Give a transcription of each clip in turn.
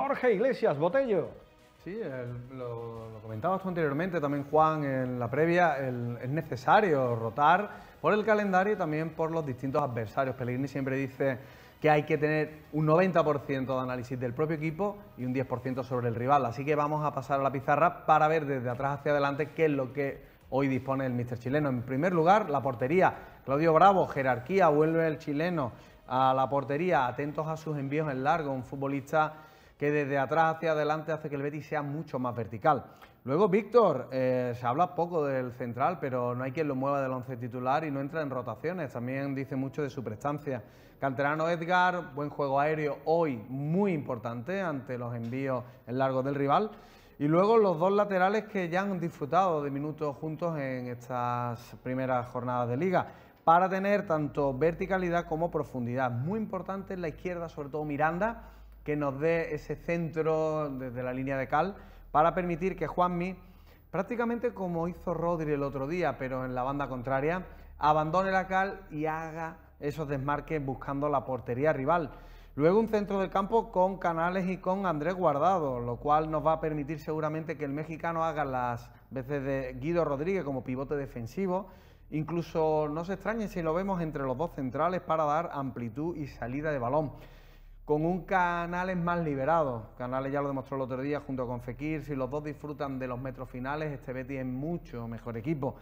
Jorge Iglesias Botello. Sí, lo, lo, anteriormente, también Juan, en la previa, es necesario rotar por el calendario y también por los distintos adversarios. Pellegrini siempre dice que hay que tener un 90% de análisis del propio equipo y un 10% sobre el rival. Así que vamos a pasar a la pizarra para ver desde atrás hacia adelante qué es lo que hoy dispone el mister chileno. En primer lugar, la portería. Claudio Bravo, jerarquía, vuelve el chileno a la portería, atentos a sus envíos en largo, un futbolista que desde atrás hacia adelante hace que el Betis sea mucho más vertical. Luego, Víctor, eh, se habla poco del central, pero no hay quien lo mueva del once titular y no entra en rotaciones. También dice mucho de su prestancia. Canterano Edgar, buen juego aéreo hoy, muy importante ante los envíos en largo del rival. Y luego los dos laterales que ya han disfrutado de minutos juntos en estas primeras jornadas de liga para tener tanto verticalidad como profundidad. Muy importante en la izquierda, sobre todo Miranda, que nos dé ese centro desde la línea de cal para permitir que Juanmi, prácticamente como hizo Rodri el otro día, pero en la banda contraria, abandone la cal y haga esos desmarques buscando la portería rival. Luego un centro del campo con Canales y con Andrés Guardado, lo cual nos va a permitir seguramente que el mexicano haga las veces de Guido Rodríguez como pivote defensivo. Incluso no se extrañen si lo vemos entre los dos centrales para dar amplitud y salida de balón con un Canales más liberado. Canales ya lo demostró el otro día junto con Fekir. Si los dos disfrutan de los metros finales, este Betis es mucho mejor equipo.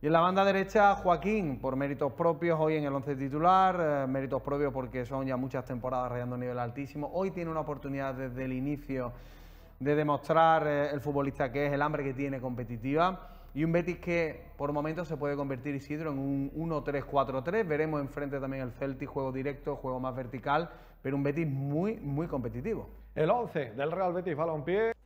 Y en la banda derecha, Joaquín, por méritos propios, hoy en el 11 titular, eh, méritos propios porque son ya muchas temporadas rayando a nivel altísimo. Hoy tiene una oportunidad desde el inicio de demostrar eh, el futbolista que es, el hambre que tiene competitiva. Y un Betis que por momentos se puede convertir Isidro en un 1-3-4-3. Veremos enfrente también el Celtic, juego directo, juego más vertical, pero un Betis muy, muy competitivo. El 11 del Real Betis Balompié.